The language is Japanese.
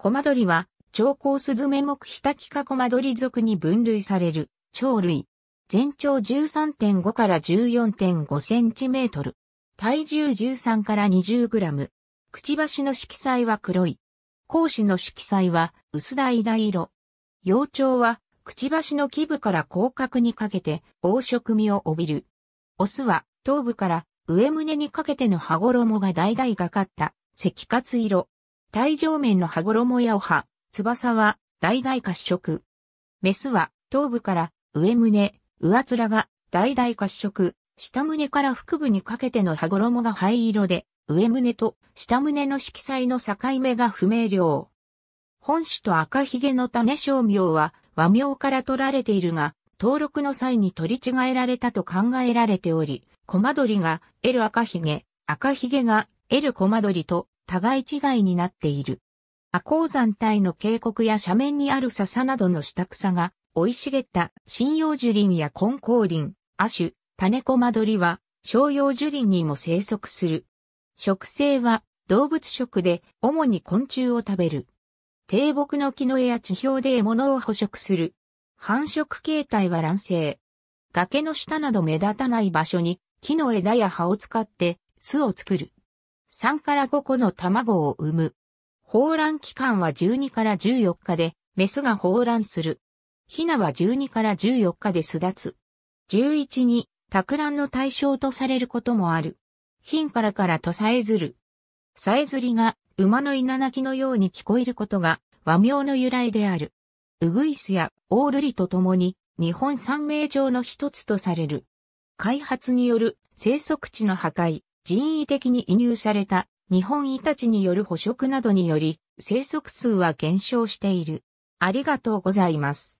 コマドリは、長甲スズメ目ヒタキカコマドリ属に分類される、鳥類。全長13.5から14.5センチメートル。体重13から20グラム。くちばしの色彩は黒い。甲子の色彩は薄橙色。幼鳥は、くちばしの基部から広角にかけて黄色味を帯びる。オスは、頭部から上胸にかけての羽衣が橙がかった、赤活色。体上面の羽衣やおは、翼は、大々褐色。メスは、頭部から、上胸、上面が、大々褐色、下胸から腹部にかけての羽衣が灰色で、上胸と下胸の色彩の境目が不明瞭。本種と赤ひげの種小名は和名から取られているが、登録の際に取り違えられたと考えられており、コマドリが L 赤ひげ、赤ひげが L コマドリと互い違いになっている。亜高山帯の渓谷や斜面にある笹などの下草が、生い茂った針葉樹林や根高林、亜種、種子間取りは、商用樹林にも生息する。植生は動物食で主に昆虫を食べる。低木の木の絵や地表で獲物を捕食する。繁殖形態は卵生。崖の下など目立たない場所に木の枝や葉を使って巣を作る。3から5個の卵を産む。放卵期間は12から14日で、メスが放卵する。ヒナは12から14日で巣立つ。11に、托卵の対象とされることもある。ンからからとさえずる。さえずりが馬の稲鳴きのように聞こえることが和名の由来である。ウグイスやオールリと共に日本三名城の一つとされる。開発による生息地の破壊、人為的に移入された日本イタチによる捕食などにより生息数は減少している。ありがとうございます。